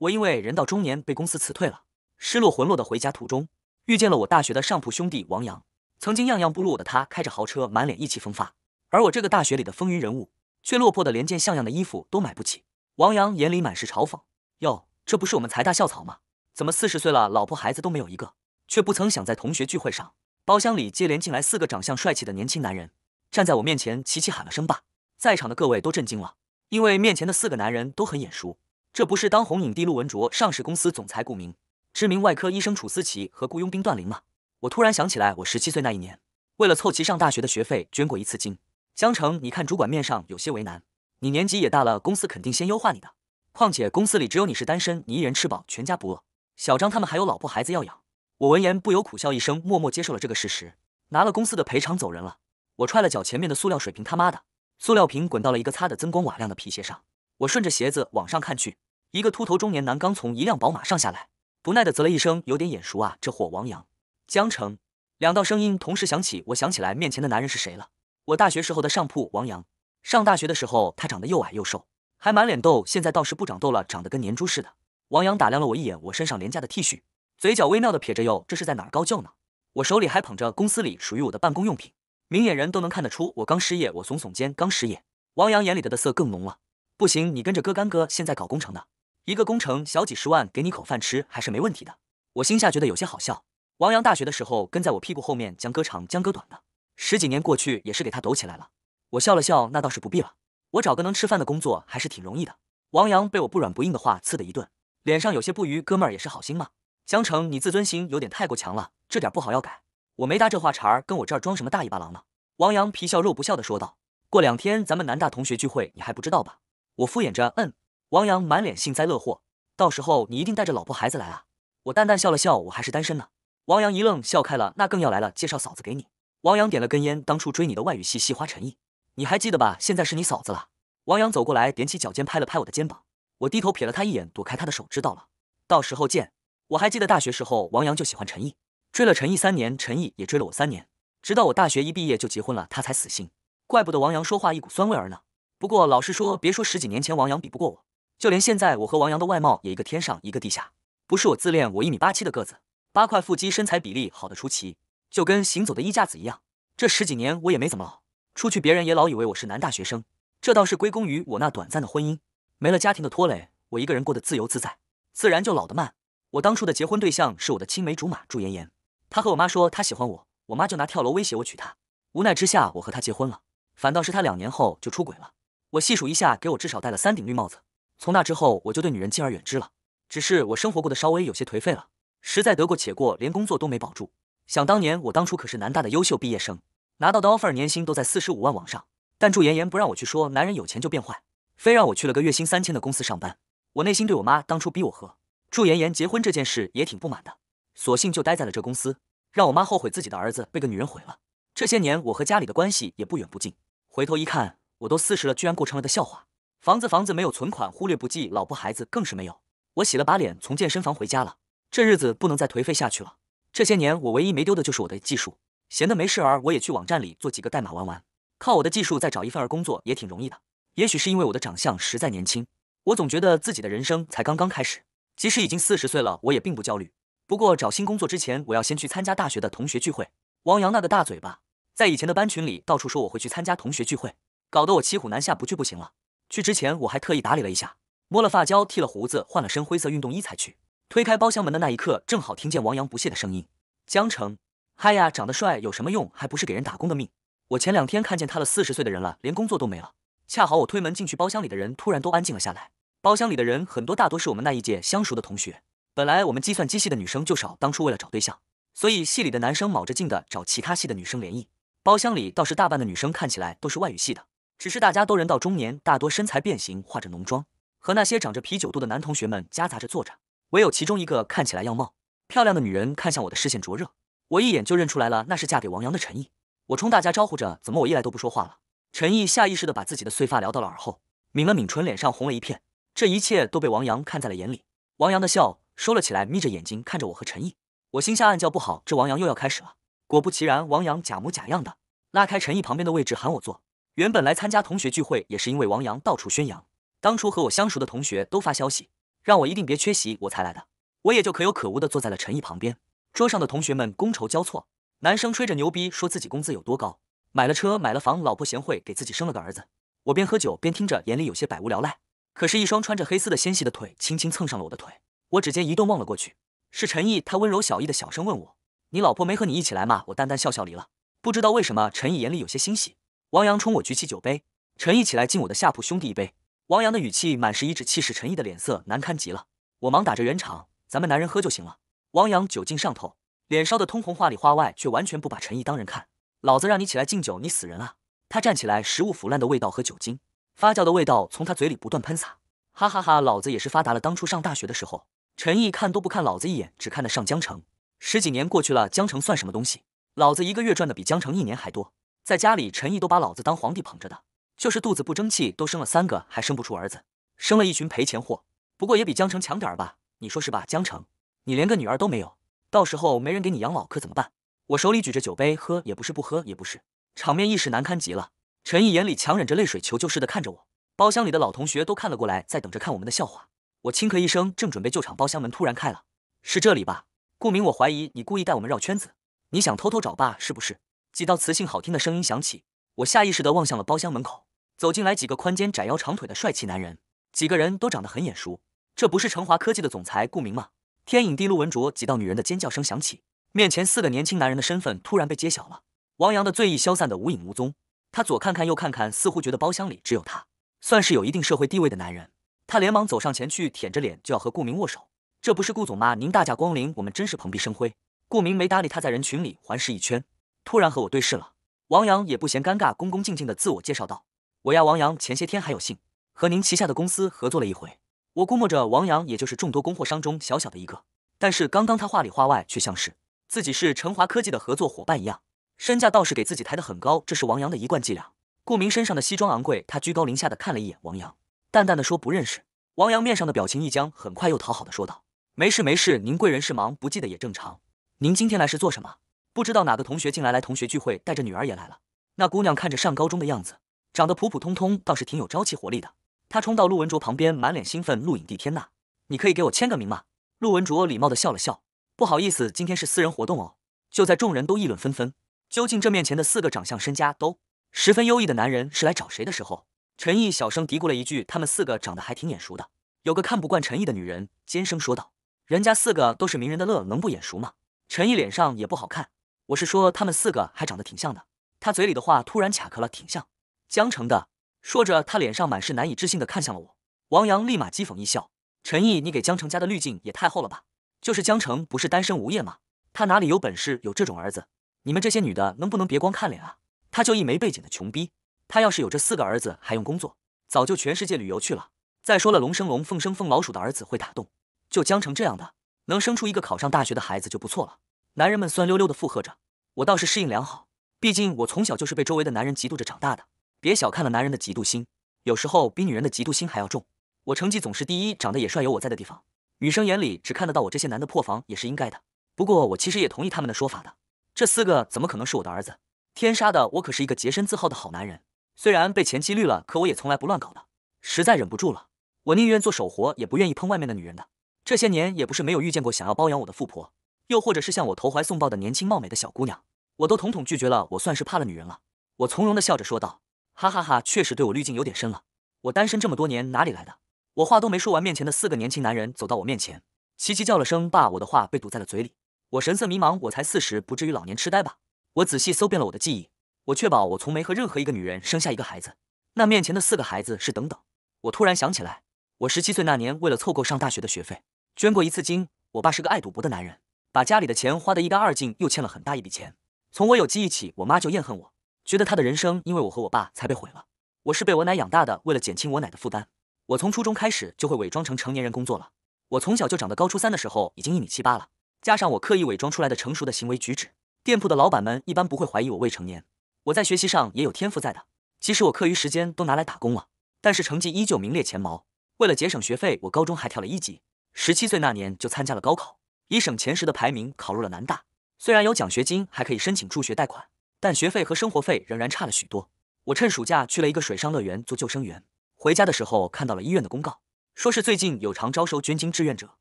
我因为人到中年被公司辞退了，失落魂落的回家途中，遇见了我大学的上铺兄弟王阳。曾经样样不如我的他，开着豪车，满脸意气风发；而我这个大学里的风云人物，却落魄的连件像样的衣服都买不起。王阳眼里满是嘲讽：“哟，这不是我们财大校草吗？怎么四十岁了，老婆孩子都没有一个？”却不曾想，在同学聚会上，包厢里接连进来四个长相帅气的年轻男人，站在我面前，齐齐喊了声“爸”。在场的各位都震惊了，因为面前的四个男人都很眼熟。这不是当红影帝陆文卓、上市公司总裁顾明、知名外科医生楚思琪和雇佣兵段林吗？我突然想起来，我十七岁那一年，为了凑齐上大学的学费，捐过一次金。江城，你看主管面上有些为难，你年纪也大了，公司肯定先优化你的。况且公司里只有你是单身，你一人吃饱全家不饿。小张他们还有老婆孩子要养。我闻言不由苦笑一声，默默接受了这个事实，拿了公司的赔偿走人了。我踹了脚前面的塑料水瓶，他妈的！塑料瓶滚到了一个擦得锃光瓦亮的皮鞋上，我顺着鞋子往上看去。一个秃头中年男刚从一辆宝马上下来，不耐的啧了一声，有点眼熟啊，这货王阳。江城，两道声音同时响起，我想起来面前的男人是谁了。我大学时候的上铺王阳，上大学的时候他长得又矮又瘦，还满脸痘，现在倒是不长痘了，长得跟粘猪似的。王阳打量了我一眼，我身上廉价的 T 恤，嘴角微妙的撇着，哟，这是在哪儿高就呢？我手里还捧着公司里属于我的办公用品，明眼人都能看得出我刚失业。我耸耸肩，刚失业。王阳眼里的的色更浓了，不行，你跟着哥干哥，现在搞工程的。一个工程小几十万，给你口饭吃还是没问题的。我心下觉得有些好笑。王阳大学的时候跟在我屁股后面将哥长将哥短的，十几年过去也是给他抖起来了。我笑了笑，那倒是不必了。我找个能吃饭的工作还是挺容易的。王阳被我不软不硬的话刺得一顿，脸上有些不愉。哥们儿也是好心嘛。江城，你自尊心有点太过强了，这点不好要改。我没搭这话茬儿，跟我这儿装什么大尾巴狼呢？王阳皮笑肉不笑的说道：“过两天咱们南大同学聚会，你还不知道吧？”我敷衍着，嗯。王阳满脸幸灾乐祸，到时候你一定带着老婆孩子来啊！我淡淡笑了笑，我还是单身呢。王阳一愣，笑开了，那更要来了，介绍嫂子给你。王阳点了根烟，当初追你的外语系系花陈毅，你还记得吧？现在是你嫂子了。王阳走过来，踮起脚尖拍了拍我的肩膀，我低头瞥了他一眼，躲开他的手，知道了。到时候见。我还记得大学时候，王阳就喜欢陈毅，追了陈毅三年，陈毅也追了我三年，直到我大学一毕业就结婚了，他才死心。怪不得王阳说话一股酸味儿呢。不过老实说，别说十几年前，王阳比不过我。就连现在我和王阳的外貌也一个天上一个地下，不是我自恋，我一米八七的个子，八块腹肌，身材比例好的出奇，就跟行走的衣架子一样。这十几年我也没怎么老，出去别人也老以为我是男大学生，这倒是归功于我那短暂的婚姻，没了家庭的拖累，我一个人过得自由自在，自然就老得慢。我当初的结婚对象是我的青梅竹马朱妍妍，她和我妈说她喜欢我，我妈就拿跳楼威胁我娶她，无奈之下我和她结婚了，反倒是她两年后就出轨了，我细数一下，给我至少戴了三顶绿帽子。从那之后，我就对女人敬而远之了。只是我生活过得稍微有些颓废了，实在得过且过，连工作都没保住。想当年，我当初可是南大的优秀毕业生，拿到的 offer 年薪都在四十五万往上。但祝妍妍不让我去说，男人有钱就变坏，非让我去了个月薪三千的公司上班。我内心对我妈当初逼我和祝妍妍结婚这件事也挺不满的，索性就待在了这公司，让我妈后悔自己的儿子被个女人毁了。这些年，我和家里的关系也不远不近。回头一看，我都四十了，居然过成了个笑话。房子房子没有存款，忽略不计，老婆孩子更是没有。我洗了把脸，从健身房回家了。这日子不能再颓废下去了。这些年我唯一没丢的就是我的技术。闲的没事儿，我也去网站里做几个代码玩玩。靠我的技术再找一份儿工作也挺容易的。也许是因为我的长相实在年轻，我总觉得自己的人生才刚刚开始。即使已经四十岁了，我也并不焦虑。不过找新工作之前，我要先去参加大学的同学聚会。王阳那个大嘴巴，在以前的班群里到处说我会去参加同学聚会，搞得我骑虎难下，不去不行了。去之前我还特意打理了一下，摸了发胶，剃了胡子，换了身灰色运动衣才去。推开包厢门的那一刻，正好听见王阳不屑的声音：“江城，嗨呀，长得帅有什么用？还不是给人打工的命。我前两天看见他了，四十岁的人了，连工作都没了。”恰好我推门进去，包厢里的人突然都安静了下来。包厢里的人很多，大多是我们那一届相熟的同学。本来我们计算机系的女生就少，当初为了找对象，所以系里的男生卯着劲的找其他系的女生联谊。包厢里倒是大半的女生看起来都是外语系的。只是大家都人到中年，大多身材变形，化着浓妆，和那些长着啤酒肚的男同学们夹杂着坐着。唯有其中一个看起来样貌漂亮的女人看向我的视线灼热，我一眼就认出来了，那是嫁给王阳的陈毅。我冲大家招呼着，怎么我一来都不说话了？陈毅下意识的把自己的碎发撩到了耳后，抿了抿唇，脸上红了一片。这一切都被王阳看在了眼里。王阳的笑收了起来，眯着眼睛看着我和陈毅。我心下暗叫不好，这王阳又要开始了。果不其然，王阳假模假样的拉开陈毅旁边的位置，喊我坐。原本来参加同学聚会也是因为王阳到处宣扬，当初和我相熟的同学都发消息让我一定别缺席，我才来的。我也就可有可无的坐在了陈毅旁边。桌上的同学们觥筹交错，男生吹着牛逼说自己工资有多高，买了车买了房，老婆贤惠，给自己生了个儿子。我边喝酒边听着，眼里有些百无聊赖。可是，一双穿着黑丝的纤细的腿轻轻蹭上了我的腿，我指尖一动望了过去，是陈毅。他温柔小意的小声问我：“你老婆没和你一起来吗？”我淡淡笑笑离了。不知道为什么，陈毅眼里有些欣喜。王阳冲我举起酒杯，陈毅起来敬我的下铺兄弟一杯。王阳的语气满是颐指气使，陈毅的脸色难堪极了。我忙打着圆场：“咱们男人喝就行了。”王阳酒劲上头，脸烧得通红，话里话外却完全不把陈毅当人看。“老子让你起来敬酒，你死人啊！”他站起来，食物腐烂的味道和酒精发酵的味道从他嘴里不断喷洒。哈哈哈，老子也是发达了。当初上大学的时候，陈毅看都不看老子一眼，只看得上江城。十几年过去了，江城算什么东西？老子一个月赚的比江城一年还多。在家里，陈毅都把老子当皇帝捧着的，就是肚子不争气，都生了三个，还生不出儿子，生了一群赔钱货。不过也比江城强点儿吧，你说是吧，江城？你连个女儿都没有，到时候没人给你养老可怎么办？我手里举着酒杯，喝也不是，不喝也不是，场面一时难堪极了。陈毅眼里强忍着泪水，求救似的看着我。包厢里的老同学都看了过来，在等着看我们的笑话。我轻咳一声，正准备救场，包厢门突然开了，是这里吧？顾明，我怀疑你故意带我们绕圈子，你想偷偷找爸是不是？几道磁性好听的声音响起，我下意识地望向了包厢门口，走进来几个宽肩窄腰长腿的帅气男人，几个人都长得很眼熟，这不是成华科技的总裁顾明吗？天影地，陆文卓，几道女人的尖叫声响起，面前四个年轻男人的身份突然被揭晓了。王阳的醉意消散得无影无踪，他左看看右看看，似乎觉得包厢里只有他，算是有一定社会地位的男人，他连忙走上前去，舔着脸就要和顾明握手，这不是顾总吗？您大驾光临，我们真是蓬荜生辉。顾明没搭理他，在人群里环视一圈。突然和我对视了，王阳也不嫌尴尬，恭恭敬敬的自我介绍道：“我呀，王阳，前些天还有幸和您旗下的公司合作了一回。我估摸着王阳也就是众多供货商中小小的一个，但是刚刚他话里话外却像是自己是成华科技的合作伙伴一样，身价倒是给自己抬得很高。这是王阳的一贯伎俩。”顾明身上的西装昂贵，他居高临下的看了一眼王阳，淡淡的说：“不认识。”王阳面上的表情一僵，很快又讨好的说道：“没事没事，您贵人事忙不记得也正常。您今天来是做什么？”不知道哪个同学进来来同学聚会，带着女儿也来了。那姑娘看着上高中的样子，长得普普通通，倒是挺有朝气活力的。她冲到陆文卓旁边，满脸兴奋：“陆影帝，天呐，你可以给我签个名吗？”陆文卓礼貌的笑了笑：“不好意思，今天是私人活动哦。”就在众人都议论纷纷，究竟这面前的四个长相身家都十分优异的男人是来找谁的时候，陈毅小声嘀咕了一句：“他们四个长得还挺眼熟的。”有个看不惯陈毅的女人尖声说道：“人家四个都是名人的乐，能不眼熟吗？”陈毅脸上也不好看。我是说，他们四个还长得挺像的。他嘴里的话突然卡壳了，挺像江城的。说着，他脸上满是难以置信的看向了我。王阳立马讥讽一笑：“陈毅，你给江城加的滤镜也太厚了吧？就是江城不是单身无业吗？他哪里有本事有这种儿子？你们这些女的能不能别光看脸啊？他就一没背景的穷逼。他要是有这四个儿子，还用工作？早就全世界旅游去了。再说了，龙生龙，凤生凤，老鼠的儿子会打洞。就江城这样的，能生出一个考上大学的孩子就不错了。”男人们酸溜溜的附和着，我倒是适应良好，毕竟我从小就是被周围的男人嫉妒着长大的。别小看了男人的嫉妒心，有时候比女人的嫉妒心还要重。我成绩总是第一，长得也帅，有我在的地方，女生眼里只看得到我。这些男的破防也是应该的。不过我其实也同意他们的说法的。这四个怎么可能是我的儿子？天杀的！我可是一个洁身自好的好男人。虽然被前妻绿了，可我也从来不乱搞的。实在忍不住了，我宁愿做手活，也不愿意碰外面的女人的。这些年也不是没有遇见过想要包养我的富婆。又或者是向我投怀送抱的年轻貌美的小姑娘，我都统统拒绝了。我算是怕了女人了。我从容地笑着说道：“哈哈哈，确实对我滤镜有点深了。我单身这么多年，哪里来的？”我话都没说完，面前的四个年轻男人走到我面前，齐齐叫了声“爸”，我的话被堵在了嘴里。我神色迷茫，我才四十，不至于老年痴呆吧？我仔细搜遍了我的记忆，我确保我从没和任何一个女人生下一个孩子。那面前的四个孩子是……等等，我突然想起来，我十七岁那年为了凑够上大学的学费，捐过一次金。我爸是个爱赌博的男人。把家里的钱花得一干二净，又欠了很大一笔钱。从我有记忆起，我妈就厌恨我，觉得她的人生因为我和我爸才被毁了。我是被我奶养大的，为了减轻我奶的负担，我从初中开始就会伪装成成年人工作了。我从小就长得高，初三的时候已经一米七八了，加上我刻意伪装出来的成熟的行为举止，店铺的老板们一般不会怀疑我未成年。我在学习上也有天赋在的，即使我课余时间都拿来打工了，但是成绩依旧名列前茅。为了节省学费，我高中还跳了一级，十七岁那年就参加了高考。以省前十的排名考入了南大，虽然有奖学金，还可以申请助学贷款，但学费和生活费仍然差了许多。我趁暑假去了一个水上乐园做救生员，回家的时候看到了医院的公告，说是最近有偿招收捐精志愿者，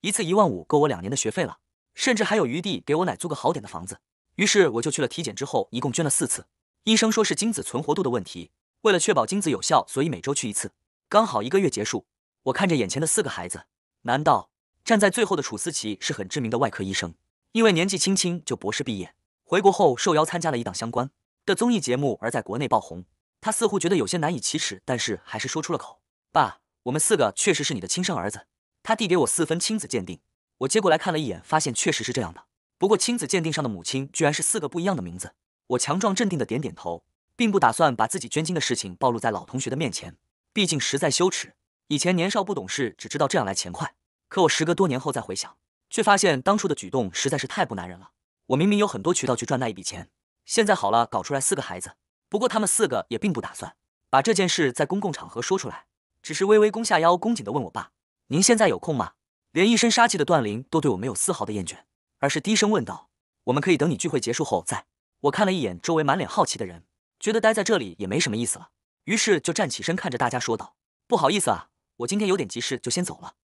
一次一万五够我两年的学费了，甚至还有余地给我奶租个好点的房子。于是我就去了体检，之后一共捐了四次。医生说是精子存活度的问题，为了确保精子有效，所以每周去一次，刚好一个月结束。我看着眼前的四个孩子，难道？站在最后的楚思琪是很知名的外科医生，因为年纪轻轻就博士毕业，回国后受邀参加了一档相关的综艺节目，而在国内爆红。他似乎觉得有些难以启齿，但是还是说出了口：“爸，我们四个确实是你的亲生儿子。”他递给我四份亲子鉴定，我接过来看了一眼，发现确实是这样的。不过亲子鉴定上的母亲居然是四个不一样的名字。我强壮镇定的点点头，并不打算把自己捐精的事情暴露在老同学的面前，毕竟实在羞耻。以前年少不懂事，只知道这样来钱快。可我时隔多年后再回想，却发现当初的举动实在是太不男人了。我明明有很多渠道去赚那一笔钱，现在好了，搞出来四个孩子。不过他们四个也并不打算把这件事在公共场合说出来，只是微微弓下腰，恭敬地问我爸：“您现在有空吗？”连一身杀气的段林都对我没有丝毫的厌倦，而是低声问道：“我们可以等你聚会结束后再。”我看了一眼周围满脸好奇的人，觉得待在这里也没什么意思了，于是就站起身，看着大家说道：“不好意思啊，我今天有点急事，就先走了。”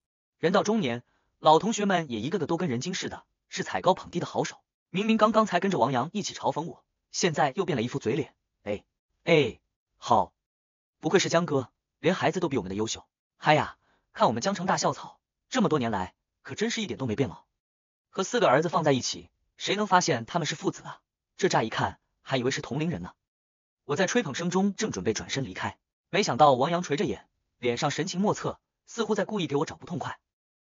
人到中年，老同学们也一个个都跟人精似的，是踩高捧低的好手。明明刚刚才跟着王阳一起嘲讽我，现在又变了一副嘴脸。哎哎，好，不愧是江哥，连孩子都比我们的优秀。嗨呀，看我们江城大校草，这么多年来可真是一点都没变老。和四个儿子放在一起，谁能发现他们是父子啊？这乍一看还以为是同龄人呢。我在吹捧声中正准备转身离开，没想到王阳垂着眼，脸上神情莫测，似乎在故意给我找不痛快。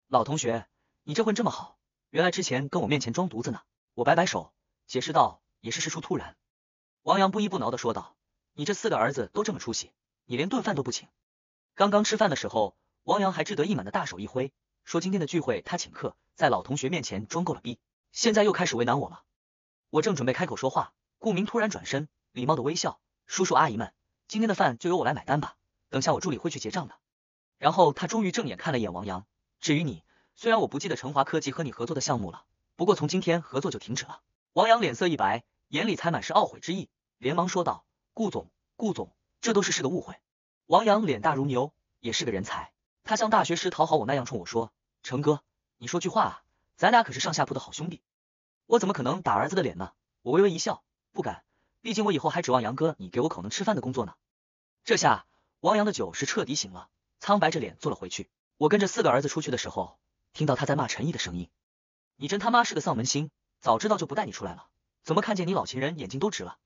老同学，你这混这么好，原来之前跟我面前装犊子呢。我摆摆手，解释道：“也是事出突然。”王阳不依不挠的说道：“你这四个儿子都这么出息，你连顿饭都不请。”刚刚吃饭的时候，王阳还志得意满的大手一挥，说今天的聚会他请客，在老同学面前装够了逼，现在又开始为难我了。我正准备开口说话，顾明突然转身，礼貌的微笑：“叔叔阿姨们，今天的饭就由我来买单吧，等下我助理会去结账的。”然后他终于正眼看了一眼王阳。至于你，虽然我不记得成华科技和你合作的项目了，不过从今天合作就停止了。王阳脸色一白，眼里才满是懊悔之意，连忙说道：“顾总，顾总，这都是是个误会。”王阳脸大如牛，也是个人才。他像大学时讨好我那样冲我说：“成哥，你说句话啊，咱俩可是上下铺的好兄弟，我怎么可能打儿子的脸呢？”我微微一笑，不敢，毕竟我以后还指望杨哥你给我口能吃饭的工作呢。这下王阳的酒是彻底醒了，苍白着脸坐了回去。我跟着四个儿子出去的时候，听到他在骂陈毅的声音：“你真他妈是个丧门星，早知道就不带你出来了。怎么看见你老情人，眼睛都直了？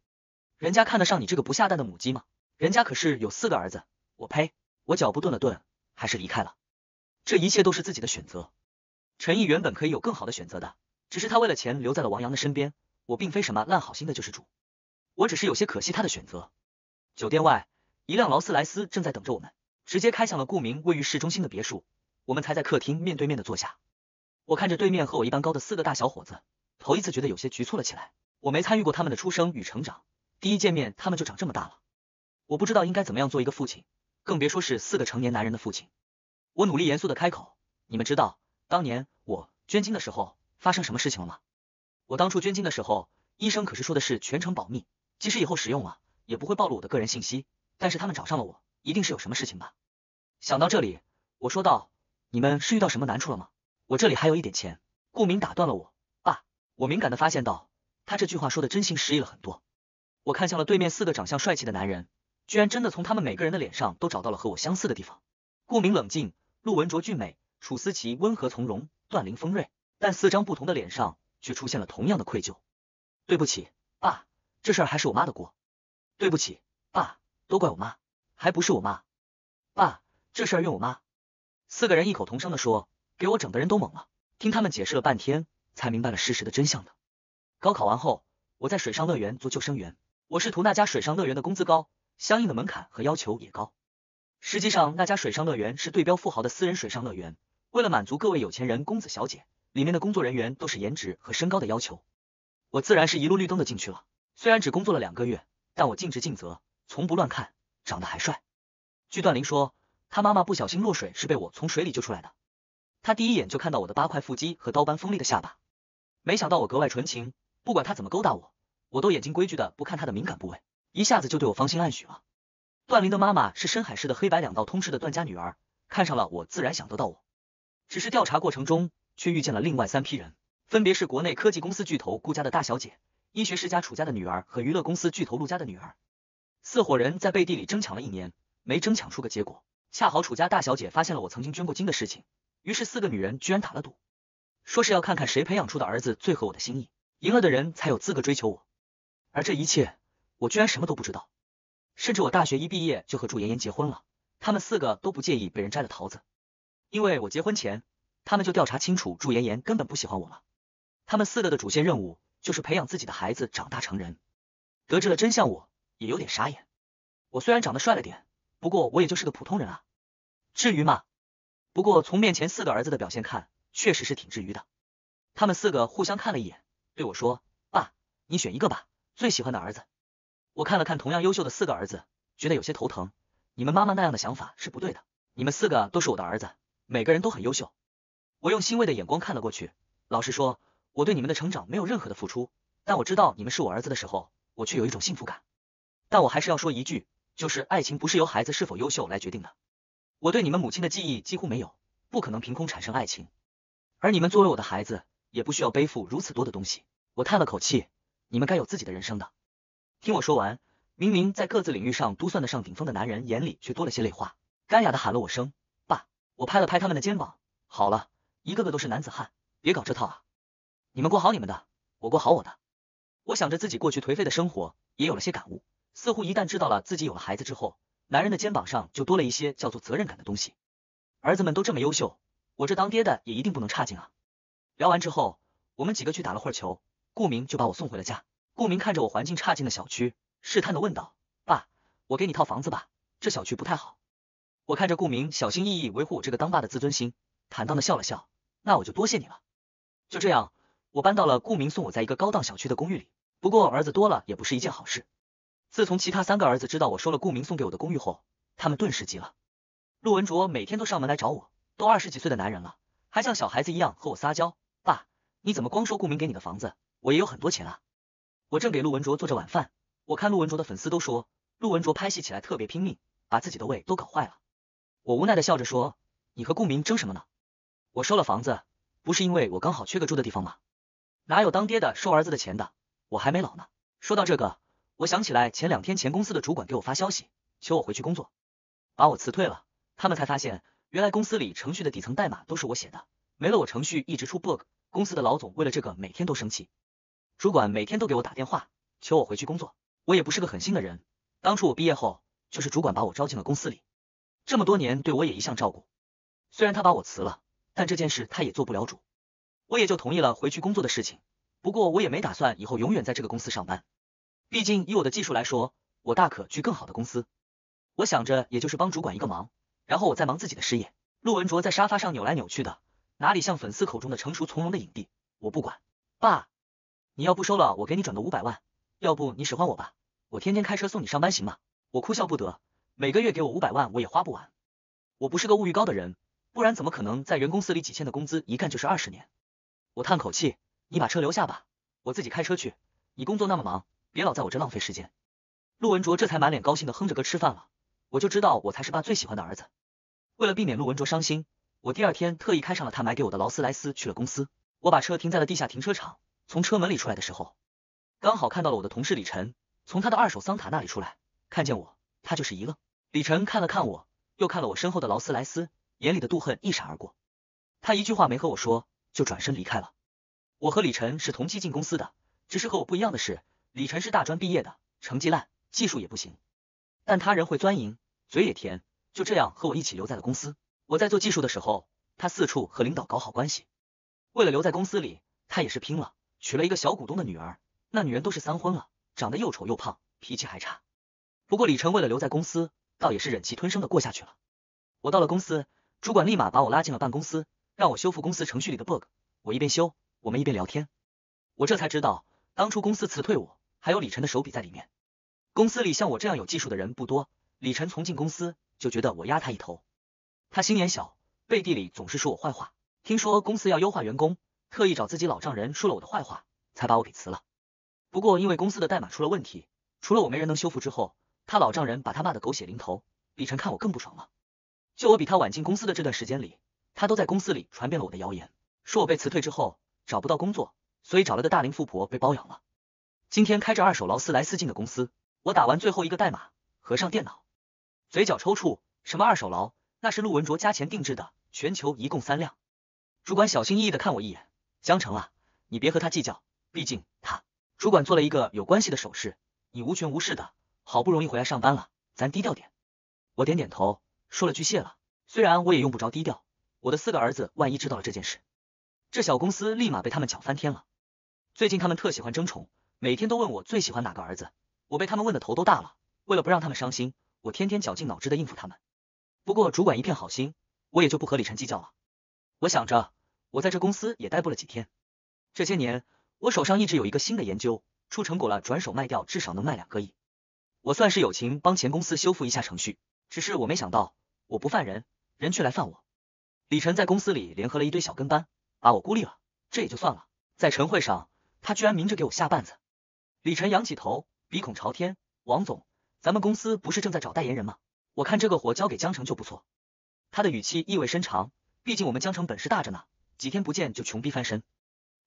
人家看得上你这个不下蛋的母鸡吗？人家可是有四个儿子。”我呸！我脚步顿了顿，还是离开了。这一切都是自己的选择。陈毅原本可以有更好的选择的，只是他为了钱留在了王阳的身边。我并非什么烂好心的救世主，我只是有些可惜他的选择。酒店外，一辆劳斯莱斯正在等着我们。直接开向了顾明位于市中心的别墅，我们才在客厅面对面的坐下。我看着对面和我一般高的四个大小伙子，头一次觉得有些局促了起来。我没参与过他们的出生与成长，第一见面他们就长这么大了。我不知道应该怎么样做一个父亲，更别说是四个成年男人的父亲。我努力严肃的开口：“你们知道当年我捐精的时候发生什么事情了吗？我当初捐精的时候，医生可是说的是全程保密，即使以后使用了也不会暴露我的个人信息。但是他们找上了我。”一定是有什么事情吧？想到这里，我说道：“你们是遇到什么难处了吗？我这里还有一点钱。”顾明打断了我，爸，我敏感的发现到，他这句话说的真心实意了很多。我看向了对面四个长相帅气的男人，居然真的从他们每个人的脸上都找到了和我相似的地方。顾明冷静，陆文卓俊美，楚思琪温和从容，段凌锋锐，但四张不同的脸上却出现了同样的愧疚。对不起，爸，这事还是我妈的锅。对不起，爸，都怪我妈。还不是我妈，爸，这事儿怨我妈。四个人异口同声的说，给我整的人都懵了。听他们解释了半天，才明白了事实的真相。的高考完后，我在水上乐园做救生员。我是图那家水上乐园的工资高，相应的门槛和要求也高。实际上，那家水上乐园是对标富豪的私人水上乐园。为了满足各位有钱人公子小姐，里面的工作人员都是颜值和身高的要求。我自然是一路绿灯的进去了。虽然只工作了两个月，但我尽职尽责，从不乱看。长得还帅。据段林说，他妈妈不小心落水，是被我从水里救出来的。他第一眼就看到我的八块腹肌和刀般锋利的下巴，没想到我格外纯情，不管他怎么勾搭我，我都眼睛规矩的不看他的敏感部位，一下子就对我芳心暗许了。段林的妈妈是深海市的黑白两道通吃的段家女儿，看上了我自然想得到我。只是调查过程中，却遇见了另外三批人，分别是国内科技公司巨头顾家的大小姐，医学世家楚家的女儿和娱乐公司巨头陆家的女儿。四伙人在背地里争抢了一年，没争抢出个结果。恰好楚家大小姐发现了我曾经捐过金的事情，于是四个女人居然打了赌，说是要看看谁培养出的儿子最合我的心意，赢了的人才有资格追求我。而这一切，我居然什么都不知道。甚至我大学一毕业就和祝妍妍结婚了，他们四个都不介意被人摘了桃子，因为我结婚前他们就调查清楚祝妍妍根本不喜欢我了。他们四个的主线任务就是培养自己的孩子长大成人。得知了真相，我。也有点傻眼，我虽然长得帅了点，不过我也就是个普通人啊，至于吗？不过从面前四个儿子的表现看，确实是挺至于的。他们四个互相看了一眼，对我说：“爸，你选一个吧，最喜欢的儿子。”我看了看同样优秀的四个儿子，觉得有些头疼。你们妈妈那样的想法是不对的，你们四个都是我的儿子，每个人都很优秀。我用欣慰的眼光看了过去。老实说，我对你们的成长没有任何的付出，但我知道你们是我儿子的时候，我却有一种幸福感。但我还是要说一句，就是爱情不是由孩子是否优秀来决定的。我对你们母亲的记忆几乎没有，不可能凭空产生爱情。而你们作为我的孩子，也不需要背负如此多的东西。我叹了口气，你们该有自己的人生的。听我说完，明明在各自领域上都算得上顶峰的男人，眼里却多了些泪花，干哑的喊了我声“爸”。我拍了拍他们的肩膀，好了，一个个都是男子汉，别搞这套啊！你们过好你们的，我过好我的。我想着自己过去颓废的生活，也有了些感悟。似乎一旦知道了自己有了孩子之后，男人的肩膀上就多了一些叫做责任感的东西。儿子们都这么优秀，我这当爹的也一定不能差劲啊。聊完之后，我们几个去打了会球，顾明就把我送回了家。顾明看着我环境差劲的小区，试探的问道：“爸，我给你套房子吧，这小区不太好。”我看着顾明小心翼翼维护我这个当爸的自尊心，坦荡的笑了笑：“那我就多谢你了。”就这样，我搬到了顾明送我在一个高档小区的公寓里。不过儿子多了也不是一件好事。自从其他三个儿子知道我收了顾明送给我的公寓后，他们顿时急了。陆文卓每天都上门来找我，都二十几岁的男人了，还像小孩子一样和我撒娇。爸，你怎么光收顾明给你的房子，我也有很多钱啊！我正给陆文卓做着晚饭，我看陆文卓的粉丝都说陆文卓拍戏起来特别拼命，把自己的胃都搞坏了。我无奈的笑着说，你和顾明争什么呢？我收了房子，不是因为我刚好缺个住的地方吗？哪有当爹的收儿子的钱的？我还没老呢。说到这个。我想起来，前两天前公司的主管给我发消息，求我回去工作，把我辞退了。他们才发现，原来公司里程序的底层代码都是我写的，没了我程序一直出 bug。公司的老总为了这个每天都生气，主管每天都给我打电话，求我回去工作。我也不是个狠心的人，当初我毕业后就是主管把我招进了公司里，这么多年对我也一向照顾。虽然他把我辞了，但这件事他也做不了主，我也就同意了回去工作的事情。不过我也没打算以后永远在这个公司上班。毕竟以我的技术来说，我大可去更好的公司。我想着，也就是帮主管一个忙，然后我再忙自己的事业。陆文卓在沙发上扭来扭去的，哪里像粉丝口中的成熟从容的影帝？我不管，爸，你要不收了我给你转个五百万，要不你使唤我吧，我天天开车送你上班，行吗？我哭笑不得，每个月给我五百万我也花不完，我不是个物欲高的人，不然怎么可能在员工司里几千的工资一干就是二十年？我叹口气，你把车留下吧，我自己开车去。你工作那么忙。别老在我这浪费时间。陆文卓这才满脸高兴的哼着歌吃饭了。我就知道我才是爸最喜欢的儿子。为了避免陆文卓伤心，我第二天特意开上了他买给我的劳斯莱斯去了公司。我把车停在了地下停车场，从车门里出来的时候，刚好看到了我的同事李晨从他的二手桑塔那里出来，看见我，他就是一愣。李晨看了看我，又看了我身后的劳斯莱斯，眼里的妒恨一闪而过。他一句话没和我说，就转身离开了。我和李晨是同期进公司的，只是和我不一样的是。李晨是大专毕业的，成绩烂，技术也不行，但他人会钻营，嘴也甜，就这样和我一起留在了公司。我在做技术的时候，他四处和领导搞好关系，为了留在公司里，他也是拼了，娶了一个小股东的女儿。那女人都是三婚了，长得又丑又胖，脾气还差。不过李晨为了留在公司，倒也是忍气吞声的过下去了。我到了公司，主管立马把我拉进了办公室，让我修复公司程序里的 bug。我一边修，我们一边聊天，我这才知道，当初公司辞退我。还有李晨的手笔在里面。公司里像我这样有技术的人不多，李晨从进公司就觉得我压他一头，他心眼小，背地里总是说我坏话。听说公司要优化员工，特意找自己老丈人说了我的坏话，才把我给辞了。不过因为公司的代码出了问题，除了我没人能修复，之后他老丈人把他骂的狗血淋头，李晨看我更不爽了。就我比他晚进公司的这段时间里，他都在公司里传遍了我的谣言，说我被辞退之后找不到工作，所以找了个大龄富婆被包养了。今天开着二手劳斯莱斯进的公司，我打完最后一个代码，合上电脑，嘴角抽搐。什么二手劳？那是陆文卓加钱定制的，全球一共三辆。主管小心翼翼的看我一眼：“江城啊，你别和他计较，毕竟他……”主管做了一个有关系的手势：“你无权无势的，好不容易回来上班了，咱低调点。”我点点头，说了句谢了。虽然我也用不着低调，我的四个儿子万一知道了这件事，这小公司立马被他们搅翻天了。最近他们特喜欢争宠。每天都问我最喜欢哪个儿子，我被他们问的头都大了。为了不让他们伤心，我天天绞尽脑汁的应付他们。不过主管一片好心，我也就不和李晨计较了。我想着，我在这公司也待不了几天。这些年，我手上一直有一个新的研究出成果了，转手卖掉至少能卖两个亿。我算是友情帮前公司修复一下程序，只是我没想到，我不犯人，人却来犯我。李晨在公司里联合了一堆小跟班，把我孤立了，这也就算了。在晨会上，他居然明着给我下绊子。李晨仰起头，鼻孔朝天。王总，咱们公司不是正在找代言人吗？我看这个活交给江城就不错。他的语气意味深长，毕竟我们江城本事大着呢，几天不见就穷逼翻身，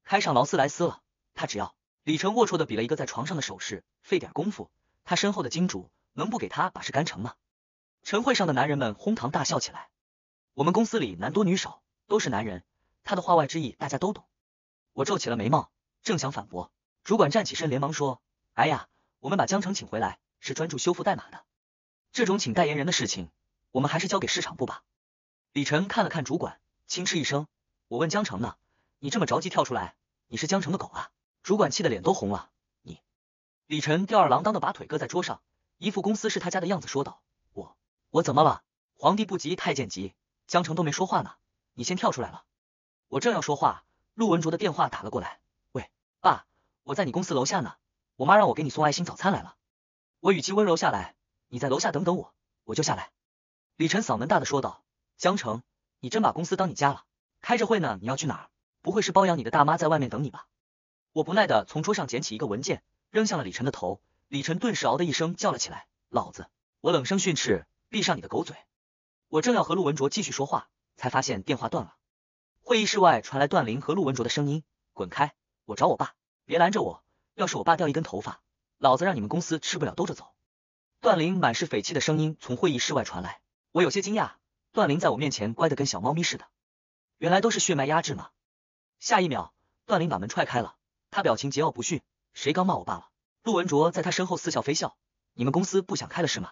开上劳斯莱斯了。他只要李晨龌龊的比了一个在床上的手势，费点功夫，他身后的金主能不给他把事干成吗？晨会上的男人们哄堂大笑起来。我们公司里男多女少，都是男人，他的话外之意大家都懂。我皱起了眉毛，正想反驳。主管站起身，连忙说：“哎呀，我们把江城请回来是专注修复代码的，这种请代言人的事情，我们还是交给市场部吧。”李晨看了看主管，轻嗤一声：“我问江城呢，你这么着急跳出来，你是江城的狗啊？”主管气得脸都红了。你，李晨吊儿郎当的把腿搁在桌上，一副公司是他家的样子，说道：“我，我怎么了？皇帝不急太监急，江城都没说话呢，你先跳出来了。”我正要说话，陆文卓的电话打了过来：“喂，爸。”我在你公司楼下呢，我妈让我给你送爱心早餐来了。我语气温柔下来，你在楼下等等我，我就下来。李晨嗓门大的说道：“江城，你真把公司当你家了？开着会呢，你要去哪儿？不会是包养你的大妈在外面等你吧？”我不耐的从桌上捡起一个文件，扔向了李晨的头。李晨顿时嗷的一声叫了起来：“老子！”我冷声训斥：“闭上你的狗嘴！”我正要和陆文卓继续说话，才发现电话断了。会议室外传来段林和陆文卓的声音：“滚开，我找我爸。”别拦着我！要是我爸掉一根头发，老子让你们公司吃不了兜着走。段林满是匪气的声音从会议室外传来，我有些惊讶，段林在我面前乖的跟小猫咪似的，原来都是血脉压制吗？下一秒，段林把门踹开了，他表情桀骜不驯，谁刚骂我爸了？陆文卓在他身后似笑非笑，你们公司不想开了是吗？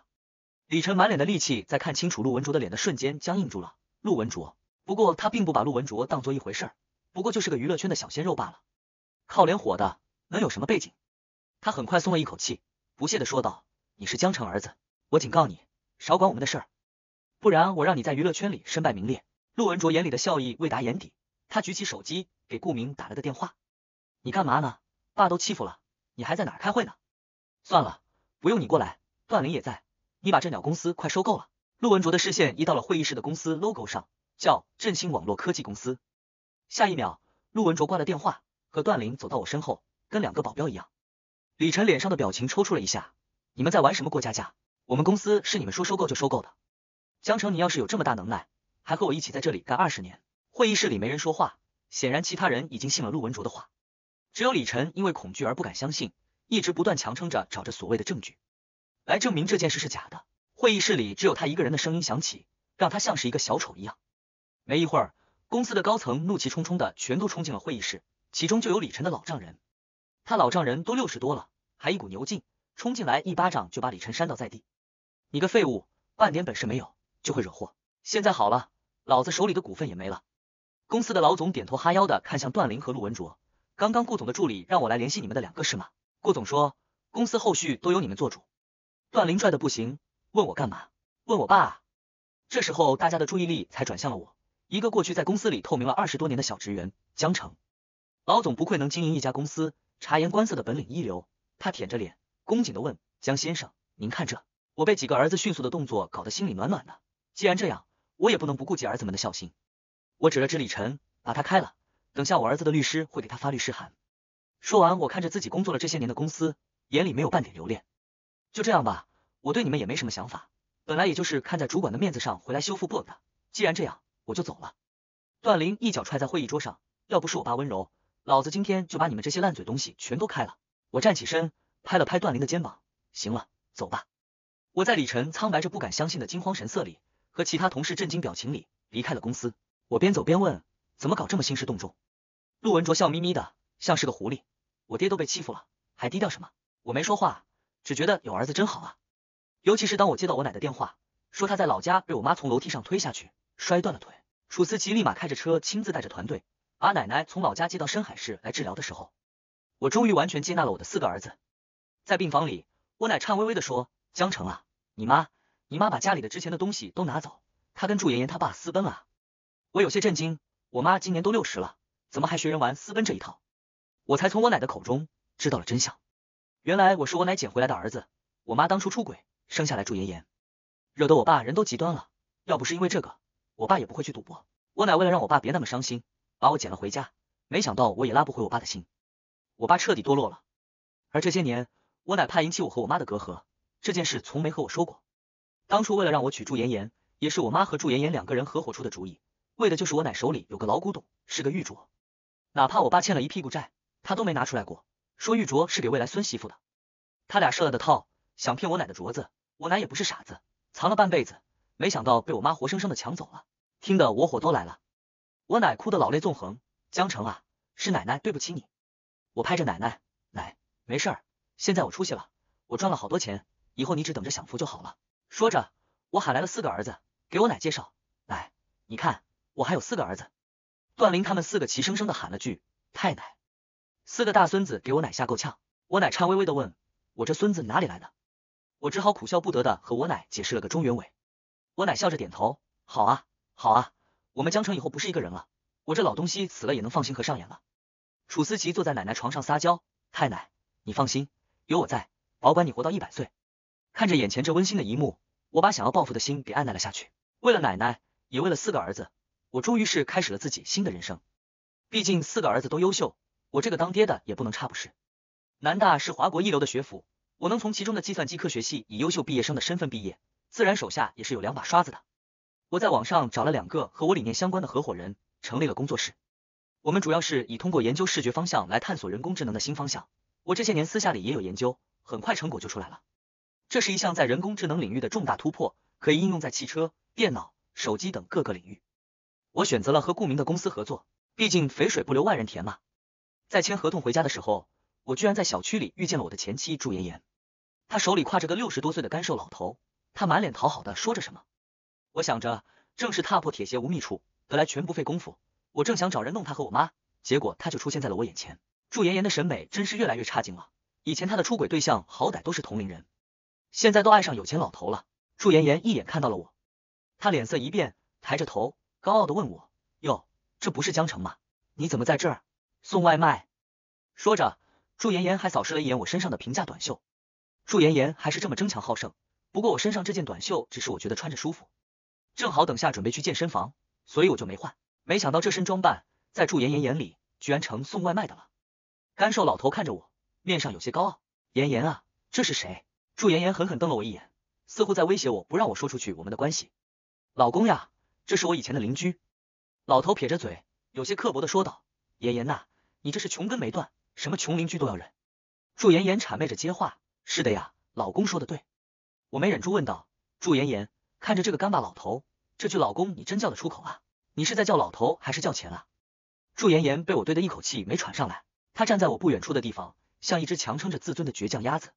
李晨满脸的戾气，在看清楚陆文卓的脸的瞬间僵硬住了。陆文卓，不过他并不把陆文卓当做一回事，不过就是个娱乐圈的小鲜肉罢了。靠脸火的能有什么背景？他很快松了一口气，不屑的说道：“你是江城儿子，我警告你，少管我们的事儿，不然我让你在娱乐圈里身败名裂。”陆文卓眼里的笑意未达眼底，他举起手机给顾明打了个电话：“你干嘛呢？爸都欺负了，你还在哪儿开会呢？算了，不用你过来，段林也在，你把这鸟公司快收购了。”陆文卓的视线移到了会议室的公司 logo 上，叫振兴网络科技公司。下一秒，陆文卓挂了电话。和段林走到我身后，跟两个保镖一样。李晨脸上的表情抽搐了一下。你们在玩什么过家家？我们公司是你们说收购就收购的。江城，你要是有这么大能耐，还和我一起在这里干二十年？会议室里没人说话，显然其他人已经信了陆文卓的话，只有李晨因为恐惧而不敢相信，一直不断强撑着找着所谓的证据，来证明这件事是假的。会议室里只有他一个人的声音响起，让他像是一个小丑一样。没一会儿，公司的高层怒气冲冲的全都冲进了会议室。其中就有李晨的老丈人，他老丈人都六十多了，还一股牛劲，冲进来一巴掌就把李晨扇倒在地。你个废物，半点本事没有，就会惹祸。现在好了，老子手里的股份也没了。公司的老总点头哈腰的看向段林和陆文卓，刚刚顾总的助理让我来联系你们的两个是吗？顾总说，公司后续都由你们做主。段林拽的不行，问我干嘛？问我爸。这时候大家的注意力才转向了我，一个过去在公司里透明了二十多年的小职员江城。老总不愧能经营一家公司，察言观色的本领一流。他舔着脸，恭敬的问江先生：“您看这，我被几个儿子迅速的动作搞得心里暖暖的。既然这样，我也不能不顾及儿子们的孝心。”我指了指李晨，把他开了。等下我儿子的律师会给他发律师函。说完，我看着自己工作了这些年的公司，眼里没有半点留恋。就这样吧，我对你们也没什么想法。本来也就是看在主管的面子上回来修复 b o g 的。既然这样，我就走了。段林一脚踹在会议桌上，要不是我爸温柔。老子今天就把你们这些烂嘴东西全都开了！我站起身，拍了拍段林的肩膀，行了，走吧。我在李晨苍白着不敢相信的惊慌神色里，和其他同事震惊表情里离开了公司。我边走边问，怎么搞这么兴师动众？陆文卓笑眯眯的，像是个狐狸。我爹都被欺负了，还低调什么？我没说话，只觉得有儿子真好啊。尤其是当我接到我奶的电话，说她在老家被我妈从楼梯上推下去，摔断了腿。楚思琪立马开着车，亲自带着团队。阿奶奶从老家接到深海市来治疗的时候，我终于完全接纳了我的四个儿子。在病房里，我奶颤巍巍的说：“江城啊，你妈，你妈把家里的值钱的东西都拿走，她跟祝妍妍她爸私奔了。”我有些震惊，我妈今年都六十了，怎么还学人玩私奔这一套？我才从我奶的口中知道了真相，原来我是我奶捡回来的儿子。我妈当初出轨生下来祝妍妍，惹得我爸人都极端了。要不是因为这个，我爸也不会去赌博。我奶为了让我爸别那么伤心。把我捡了回家，没想到我也拉不回我爸的心，我爸彻底堕落了。而这些年，我奶怕引起我和我妈的隔阂，这件事从没和我说过。当初为了让我娶祝妍妍，也是我妈和祝妍妍两个人合伙出的主意，为的就是我奶手里有个老古董，是个玉镯。哪怕我爸欠了一屁股债，他都没拿出来过，说玉镯是给未来孙媳妇的。他俩设了的套，想骗我奶的镯子，我奶也不是傻子，藏了半辈子，没想到被我妈活生生的抢走了，听得我火都来了。我奶哭的老泪纵横，江城啊，是奶奶对不起你。我拍着奶奶，奶没事儿，现在我出息了，我赚了好多钱，以后你只等着享福就好了。说着，我喊来了四个儿子，给我奶介绍，奶，你看我还有四个儿子。段林他们四个齐声声的喊了句太奶，四个大孙子给我奶吓够呛。我奶颤巍巍的问我这孙子哪里来的，我只好苦笑不得的和我奶解释了个中原委。我奶笑着点头，好啊，好啊。我们江城以后不是一个人了，我这老东西死了也能放心和上眼了。楚思琪坐在奶奶床上撒娇，太奶，你放心，有我在，保管你活到一百岁。看着眼前这温馨的一幕，我把想要报复的心给按捺了下去。为了奶奶，也为了四个儿子，我终于是开始了自己新的人生。毕竟四个儿子都优秀，我这个当爹的也不能差不是？南大是华国一流的学府，我能从其中的计算机科学系以优秀毕业生的身份毕业，自然手下也是有两把刷子的。我在网上找了两个和我理念相关的合伙人，成立了工作室。我们主要是以通过研究视觉方向来探索人工智能的新方向。我这些年私下里也有研究，很快成果就出来了。这是一项在人工智能领域的重大突破，可以应用在汽车、电脑、手机等各个领域。我选择了和顾明的公司合作，毕竟肥水不流外人田嘛。在签合同回家的时候，我居然在小区里遇见了我的前妻祝妍妍。她手里挎着个六十多岁的干瘦老头，他满脸讨好的说着什么。我想着，正是踏破铁鞋无觅处，得来全不费功夫。我正想找人弄他和我妈，结果他就出现在了我眼前。祝妍妍的审美真是越来越差劲了，以前她的出轨对象好歹都是同龄人，现在都爱上有钱老头了。祝妍妍一眼看到了我，她脸色一变，抬着头，高傲的问我：“哟，这不是江城吗？你怎么在这儿送外卖？”说着，祝妍妍还扫视了一眼我身上的平价短袖。祝妍妍还是这么争强好胜，不过我身上这件短袖只是我觉得穿着舒服。正好等下准备去健身房，所以我就没换。没想到这身装扮在祝妍妍眼里居然成送外卖的了。干瘦老头看着我，面上有些高傲。妍妍啊，这是谁？祝妍妍狠狠瞪了我一眼，似乎在威胁我不让我说出去我们的关系。老公呀，这是我以前的邻居。老头撇着嘴，有些刻薄的说道：“妍妍呐，你这是穷根没断，什么穷邻居都要忍。”祝妍妍谄媚着接话：“是的呀，老公说的对。”我没忍住问道：“祝妍妍，看着这个干巴老头。”这句老公你真叫得出口啊？你是在叫老头还是叫钱啊？祝妍妍被我怼得一口气没喘上来，她站在我不远处的地方，像一只强撑着自尊的倔强鸭子。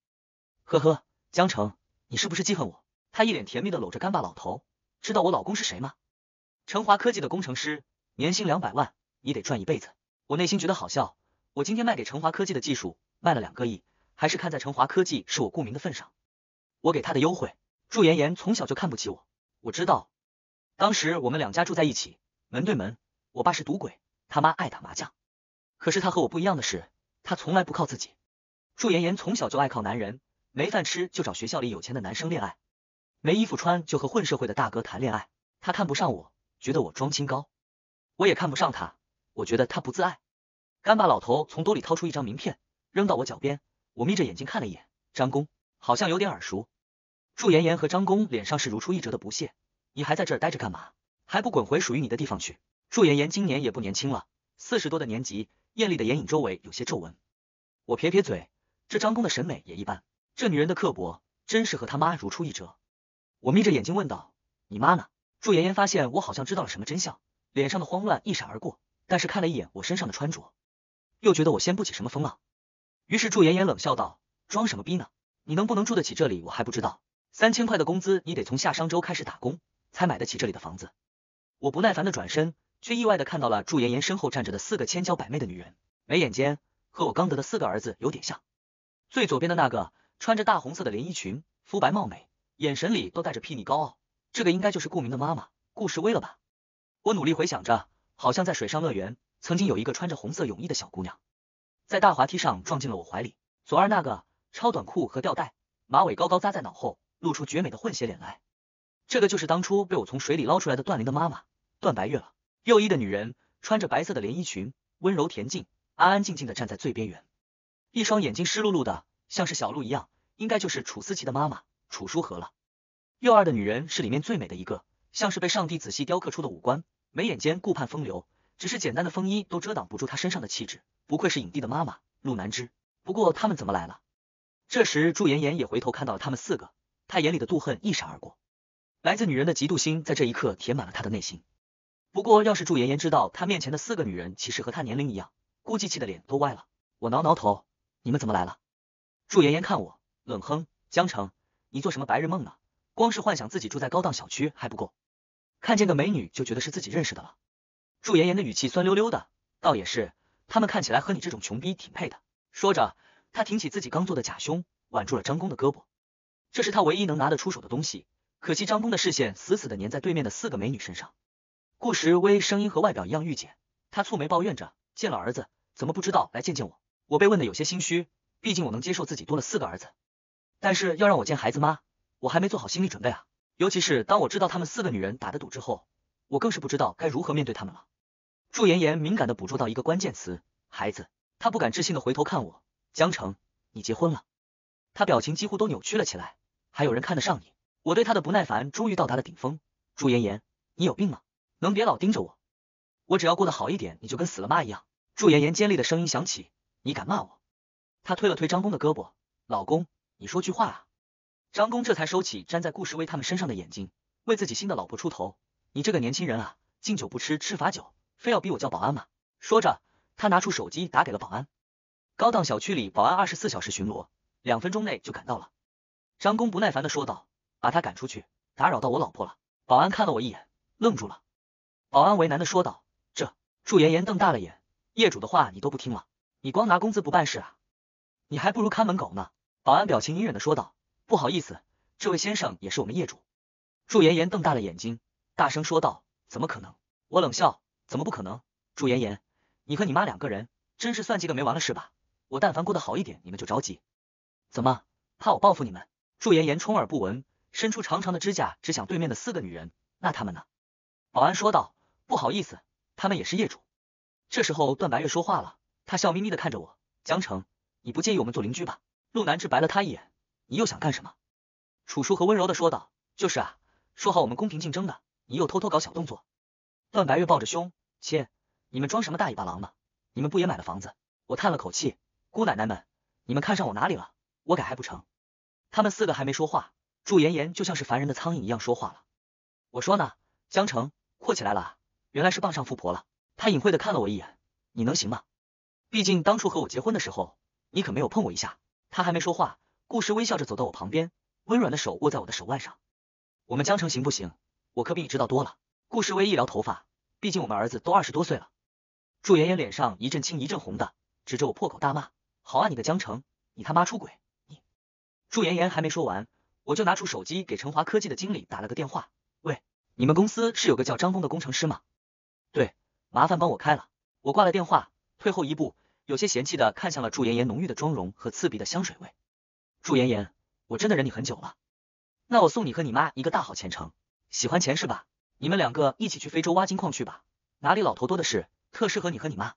呵呵，江城，你是不是记恨我？她一脸甜蜜的搂着干爸老头，知道我老公是谁吗？成华科技的工程师，年薪两百万，你得赚一辈子。我内心觉得好笑，我今天卖给成华科技的技术卖了两个亿，还是看在成华科技是我顾明的份上，我给他的优惠。祝妍妍从小就看不起我，我知道。当时我们两家住在一起，门对门。我爸是赌鬼，他妈爱打麻将。可是他和我不一样的是，他从来不靠自己。祝妍妍从小就爱靠男人，没饭吃就找学校里有钱的男生恋爱，没衣服穿就和混社会的大哥谈恋爱。他看不上我，觉得我装清高。我也看不上他，我觉得他不自爱。干爸老头从兜里掏出一张名片，扔到我脚边。我眯着眼睛看了一眼，张工，好像有点耳熟。祝妍妍和张工脸上是如出一辙的不屑。你还在这儿待着干嘛？还不滚回属于你的地方去！祝妍妍今年也不年轻了，四十多的年纪，艳丽的眼影周围有些皱纹。我撇撇嘴，这张工的审美也一般，这女人的刻薄真是和他妈如出一辙。我眯着眼睛问道：“你妈呢？”祝妍妍发现我好像知道了什么真相，脸上的慌乱一闪而过，但是看了一眼我身上的穿着，又觉得我掀不起什么风浪。于是祝妍妍冷笑道：“装什么逼呢？你能不能住得起这里我还不知道，三千块的工资你得从夏商周开始打工。”才买得起这里的房子，我不耐烦的转身，却意外的看到了祝妍妍身后站着的四个千娇百媚的女人，眉眼间和我刚得的四个儿子有点像。最左边的那个穿着大红色的连衣裙，肤白貌美，眼神里都带着睥睨高傲，这个应该就是顾明的妈妈顾时薇了吧？我努力回想着，好像在水上乐园曾经有一个穿着红色泳衣的小姑娘，在大滑梯上撞进了我怀里。左二那个超短裤和吊带，马尾高高扎在脑后，露出绝美的混血脸来。这个就是当初被我从水里捞出来的段林的妈妈段白月了。右一的女人穿着白色的连衣裙，温柔恬静，安安静静的站在最边缘，一双眼睛湿漉漉的，像是小鹿一样，应该就是楚思琪的妈妈楚书荷了。右二的女人是里面最美的一个，像是被上帝仔细雕刻出的五官，眉眼间顾盼风流，只是简单的风衣都遮挡不住她身上的气质，不愧是影帝的妈妈陆南之。不过他们怎么来了？这时祝妍妍也回头看到了他们四个，她眼里的妒恨一闪而过。来自女人的嫉妒心在这一刻填满了她的内心。不过要是祝妍妍知道她面前的四个女人其实和她年龄一样，估计气的脸都歪了。我挠挠头，你们怎么来了？祝妍妍看我，冷哼：“江城，你做什么白日梦呢？光是幻想自己住在高档小区还不够，看见个美女就觉得是自己认识的了。”祝妍妍的语气酸溜溜的，倒也是，他们看起来和你这种穷逼挺配的。说着，他挺起自己刚做的假胸，挽住了张工的胳膊，这是他唯一能拿得出手的东西。可惜张东的视线死死的粘在对面的四个美女身上。顾时薇声音和外表一样御姐，他蹙眉抱怨着：“见了儿子，怎么不知道来见见我？”我被问的有些心虚，毕竟我能接受自己多了四个儿子，但是要让我见孩子妈，我还没做好心理准备啊。尤其是当我知道他们四个女人打的赌之后，我更是不知道该如何面对他们了。祝妍妍敏感的捕捉到一个关键词“孩子”，她不敢置信的回头看我：“江城，你结婚了？”她表情几乎都扭曲了起来，还有人看得上你？我对他的不耐烦终于到达了顶峰。朱妍妍，你有病吗？能别老盯着我？我只要过得好一点，你就跟死了妈一样。朱妍妍尖利的声音响起：“你敢骂我？”他推了推张工的胳膊：“老公，你说句话啊。”张工这才收起粘在顾时威他们身上的眼睛，为自己新的老婆出头：“你这个年轻人啊，敬酒不吃吃罚酒，非要逼我叫保安吗？”说着，他拿出手机打给了保安。高档小区里，保安二十四小时巡逻，两分钟内就赶到了。张工不耐烦的说道。把他赶出去，打扰到我老婆了。保安看了我一眼，愣住了。保安为难的说道：“这。”祝妍妍瞪大了眼，业主的话你都不听了？你光拿工资不办事啊？你还不如看门狗呢！保安表情隐忍的说道：“不好意思，这位先生也是我们业主。”祝妍妍瞪大了眼睛，大声说道：“怎么可能？”我冷笑：“怎么不可能？”祝妍妍，你和你妈两个人真是算计个没完了是吧？我但凡过得好一点，你们就着急，怎么怕我报复你们？祝妍妍充耳不闻。伸出长长的指甲，指向对面的四个女人。那他们呢？保安说道：“不好意思，他们也是业主。”这时候段白月说话了，他笑眯眯的看着我：“江城，你不介意我们做邻居吧？”陆南志白了他一眼：“你又想干什么？”楚舒和温柔的说道：“就是啊，说好我们公平竞争的，你又偷偷搞小动作。”段白月抱着胸：“切，你们装什么大尾巴狼呢？你们不也买了房子？”我叹了口气：“姑奶奶们，你们看上我哪里了？我改还不成？”他们四个还没说话。祝妍妍就像是凡人的苍蝇一样说话了。我说呢，江城阔起来了，原来是傍上富婆了。他隐晦的看了我一眼，你能行吗？毕竟当初和我结婚的时候，你可没有碰我一下。他还没说话，顾氏微笑着走到我旁边，温软的手握在我的手腕上。我们江城行不行？我可比你知道多了。顾氏微一撩头发，毕竟我们儿子都二十多岁了。祝妍妍脸上一阵青一阵红的，指着我破口大骂：好啊，你的江城，你他妈出轨！你祝妍妍还没说完。我就拿出手机给成华科技的经理打了个电话。喂，你们公司是有个叫张峰的工程师吗？对，麻烦帮我开了。我挂了电话，退后一步，有些嫌弃的看向了祝妍妍浓郁的妆容和刺鼻的香水味。祝妍妍，我真的忍你很久了。那我送你和你妈一个大好前程，喜欢钱是吧？你们两个一起去非洲挖金矿去吧，哪里老头多的是，特适合你和你妈。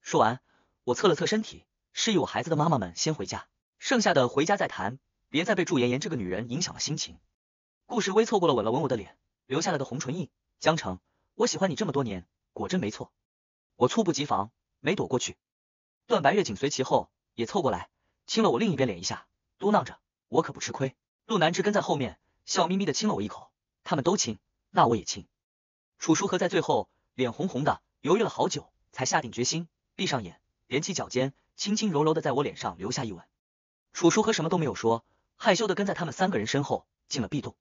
说完，我测了测身体，示意我孩子的妈妈们先回家，剩下的回家再谈。别再被祝妍妍这个女人影响了心情。顾时微凑过了，吻了吻我的脸，留下了个红唇印。江城，我喜欢你这么多年，果真没错。我猝不及防，没躲过去。段白月紧随其后，也凑过来亲了我另一边脸一下，嘟囔着：“我可不吃亏。”陆南之跟在后面，笑眯眯的亲了我一口。他们都亲，那我也亲。楚舒和在最后，脸红红的，犹豫了好久，才下定决心，闭上眼，踮起脚尖，轻轻柔柔的在我脸上留下一吻。楚舒和什么都没有说。害羞的跟在他们三个人身后进了 B 栋，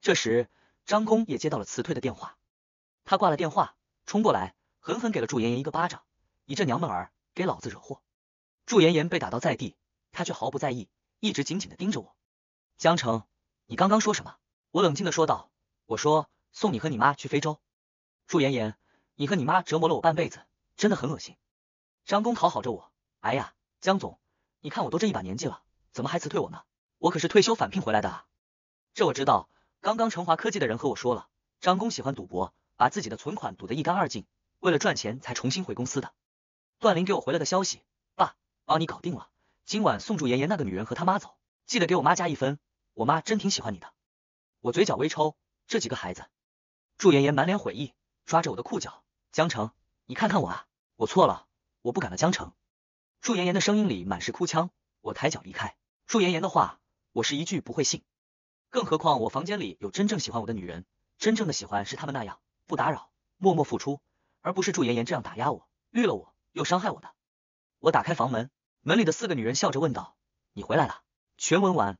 这时张工也接到了辞退的电话，他挂了电话冲过来，狠狠给了祝妍妍一个巴掌，你这娘们儿给老子惹祸！祝妍妍被打倒在地，他却毫不在意，一直紧紧的盯着我。江城，你刚刚说什么？我冷静的说道，我说送你和你妈去非洲。祝妍妍，你和你妈折磨了我半辈子，真的很恶心。张工讨好着我，哎呀，江总，你看我都这一把年纪了，怎么还辞退我呢？我可是退休返聘回来的，啊。这我知道。刚刚成华科技的人和我说了，张工喜欢赌博，把自己的存款赌得一干二净，为了赚钱才重新回公司的。段林给我回了个消息，爸，帮你搞定了，今晚送祝妍妍那个女人和她妈走，记得给我妈加一分，我妈真挺喜欢你的。我嘴角微抽，这几个孩子。祝妍妍满脸悔意，抓着我的裤脚，江城，你看看我啊，我错了，我不敢了，江城。祝妍妍的声音里满是哭腔，我抬脚离开。祝妍妍的话。我是一句不会信，更何况我房间里有真正喜欢我的女人，真正的喜欢是他们那样，不打扰，默默付出，而不是祝妍妍这样打压我、绿了我又伤害我的。我打开房门，门里的四个女人笑着问道：“你回来了。”全文完。